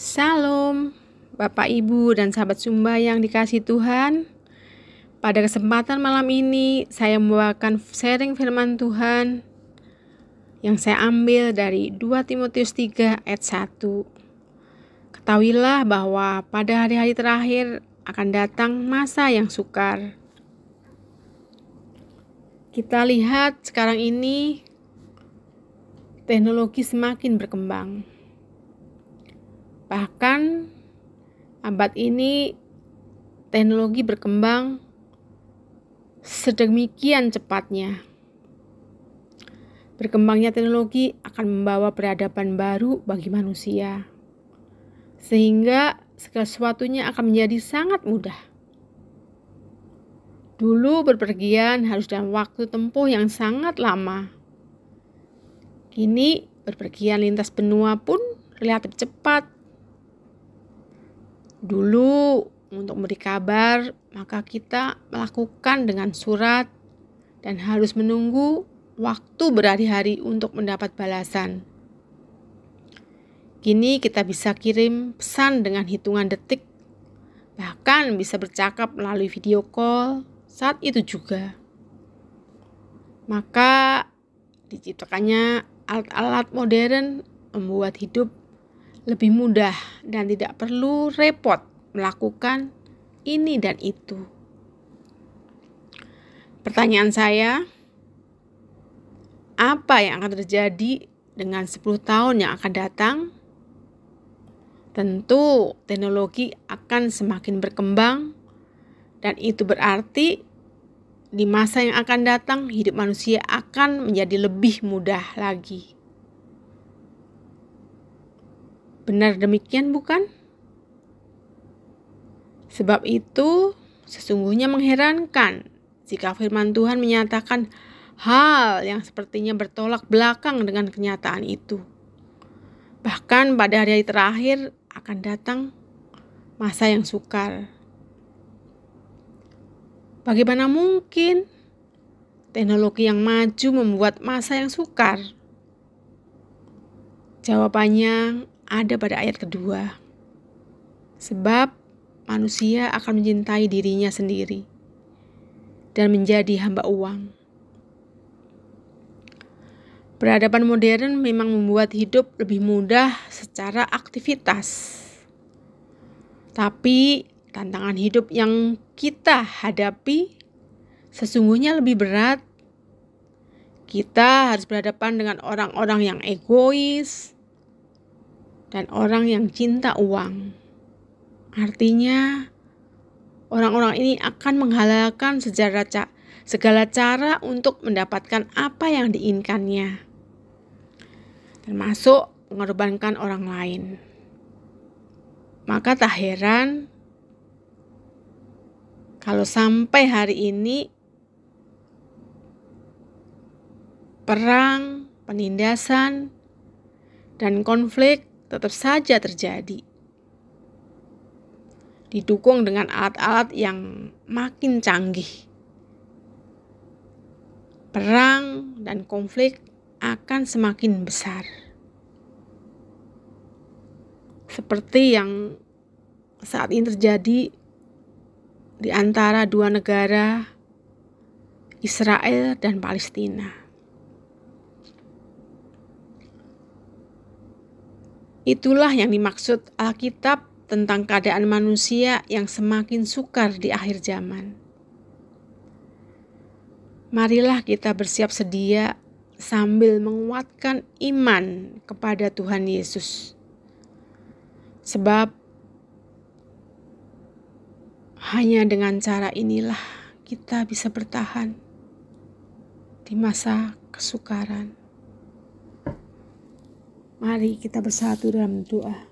Salam, Bapak Ibu dan sahabat Sumba yang dikasih Tuhan. Pada kesempatan malam ini, saya membawakan sharing firman Tuhan yang saya ambil dari 2 Timotius 3 ayat 1. Ketahuilah bahwa pada hari-hari terakhir akan datang masa yang sukar. Kita lihat sekarang ini teknologi semakin berkembang Bahkan abad ini teknologi berkembang sedemikian cepatnya. Berkembangnya teknologi akan membawa peradaban baru bagi manusia. Sehingga segala sesuatunya akan menjadi sangat mudah. Dulu berpergian harus dalam waktu tempuh yang sangat lama. Kini berpergian lintas benua pun relatif cepat Dulu untuk memberi kabar, maka kita melakukan dengan surat dan harus menunggu waktu berhari-hari untuk mendapat balasan. Kini kita bisa kirim pesan dengan hitungan detik, bahkan bisa bercakap melalui video call saat itu juga. Maka diciptakannya alat-alat modern membuat hidup lebih mudah dan tidak perlu repot melakukan ini dan itu. Pertanyaan saya, apa yang akan terjadi dengan 10 tahun yang akan datang? Tentu teknologi akan semakin berkembang dan itu berarti di masa yang akan datang hidup manusia akan menjadi lebih mudah lagi. Benar demikian, bukan? Sebab itu, sesungguhnya mengherankan jika firman Tuhan menyatakan hal yang sepertinya bertolak belakang dengan kenyataan itu. Bahkan pada hari terakhir akan datang masa yang sukar. Bagaimana mungkin teknologi yang maju membuat masa yang sukar? Jawabannya ada pada ayat kedua. Sebab manusia akan mencintai dirinya sendiri dan menjadi hamba uang. Peradaban modern memang membuat hidup lebih mudah secara aktivitas. Tapi tantangan hidup yang kita hadapi sesungguhnya lebih berat. Kita harus berhadapan dengan orang-orang yang egois, dan orang yang cinta uang. Artinya, orang-orang ini akan menghalalkan sejarah segala cara untuk mendapatkan apa yang diinginkannya, termasuk mengorbankan orang lain. Maka tak heran kalau sampai hari ini perang, penindasan, dan konflik tetap saja terjadi. Didukung dengan alat-alat yang makin canggih. Perang dan konflik akan semakin besar. Seperti yang saat ini terjadi di antara dua negara, Israel dan Palestina. Itulah yang dimaksud Alkitab tentang keadaan manusia yang semakin sukar di akhir zaman. Marilah kita bersiap sedia sambil menguatkan iman kepada Tuhan Yesus. Sebab hanya dengan cara inilah kita bisa bertahan di masa kesukaran. Mari kita bersatu dalam doa.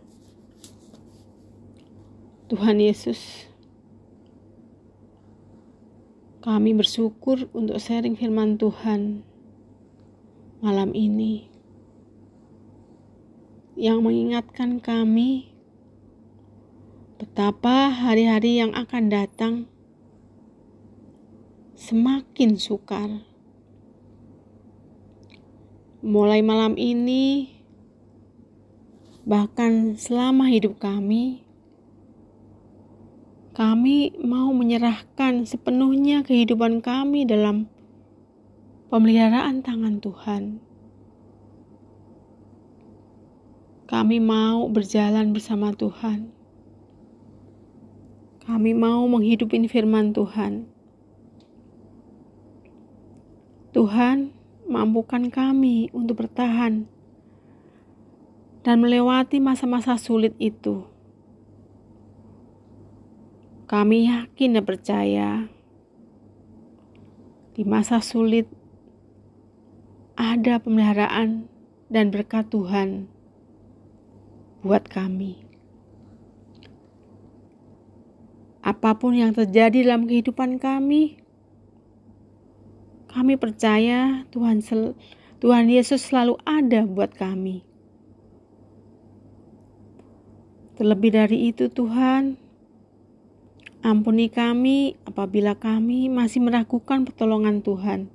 Tuhan Yesus, kami bersyukur untuk sharing firman Tuhan malam ini yang mengingatkan kami betapa hari-hari yang akan datang semakin sukar. Mulai malam ini, Bahkan selama hidup kami, kami mau menyerahkan sepenuhnya kehidupan kami dalam pemeliharaan tangan Tuhan. Kami mau berjalan bersama Tuhan. Kami mau menghidupin firman Tuhan. Tuhan, mampukan kami untuk bertahan dan melewati masa-masa sulit itu. Kami yakin dan percaya di masa sulit ada pemeliharaan dan berkat Tuhan buat kami. Apapun yang terjadi dalam kehidupan kami, kami percaya Tuhan Tuhan Yesus selalu ada buat kami. Terlebih dari itu, Tuhan, ampuni kami apabila kami masih meragukan pertolongan Tuhan.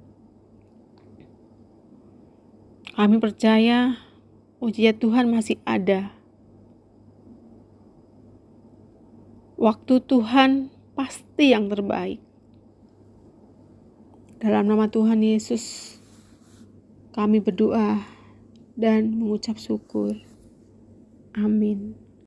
Kami percaya ujian Tuhan masih ada. Waktu Tuhan pasti yang terbaik. Dalam nama Tuhan Yesus, kami berdoa dan mengucap syukur. Amin.